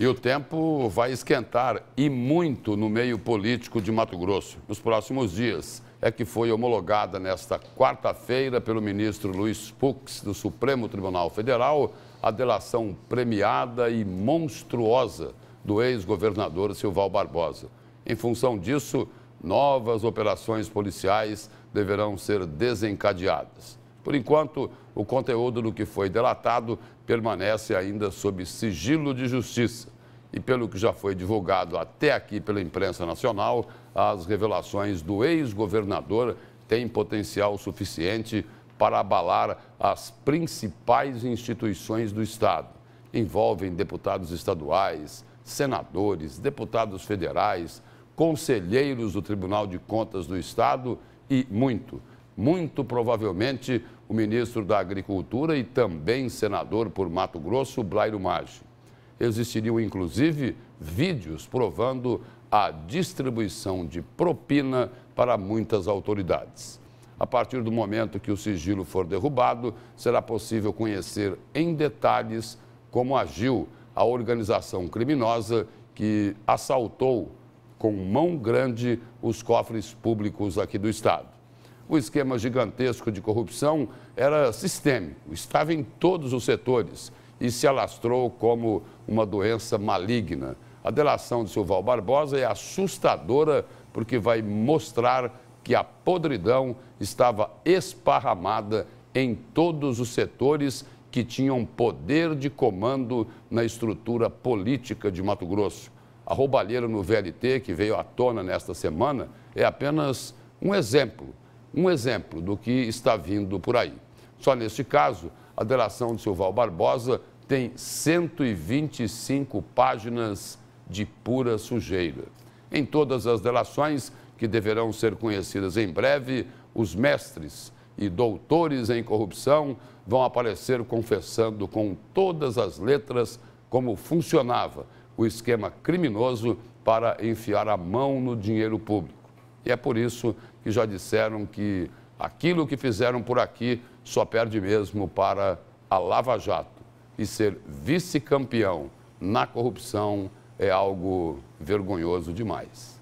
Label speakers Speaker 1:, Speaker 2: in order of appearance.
Speaker 1: E o tempo vai esquentar e muito no meio político de Mato Grosso nos próximos dias. É que foi homologada nesta quarta-feira pelo ministro Luiz Fux do Supremo Tribunal Federal a delação premiada e monstruosa do ex-governador Silval Barbosa. Em função disso, novas operações policiais deverão ser desencadeadas. Por enquanto, o conteúdo do que foi delatado permanece ainda sob sigilo de justiça. E pelo que já foi divulgado até aqui pela imprensa nacional, as revelações do ex-governador têm potencial suficiente para abalar as principais instituições do Estado. Envolvem deputados estaduais, senadores, deputados federais, conselheiros do Tribunal de Contas do Estado e muito, muito provavelmente o ministro da Agricultura e também senador por Mato Grosso, Blairo Maggi. Existiriam, inclusive, vídeos provando a distribuição de propina para muitas autoridades. A partir do momento que o sigilo for derrubado, será possível conhecer em detalhes como agiu a organização criminosa que assaltou com mão grande os cofres públicos aqui do Estado o esquema gigantesco de corrupção era sistêmico, estava em todos os setores e se alastrou como uma doença maligna. A delação de Silval Barbosa é assustadora porque vai mostrar que a podridão estava esparramada em todos os setores que tinham poder de comando na estrutura política de Mato Grosso. A roubalheira no VLT, que veio à tona nesta semana, é apenas um exemplo um exemplo do que está vindo por aí. Só neste caso, a delação de Silval Barbosa tem 125 páginas de pura sujeira. Em todas as delações, que deverão ser conhecidas em breve, os mestres e doutores em corrupção vão aparecer confessando com todas as letras como funcionava o esquema criminoso para enfiar a mão no dinheiro público. E é por isso que já disseram que aquilo que fizeram por aqui só perde mesmo para a Lava Jato. E ser vice-campeão na corrupção é algo vergonhoso demais.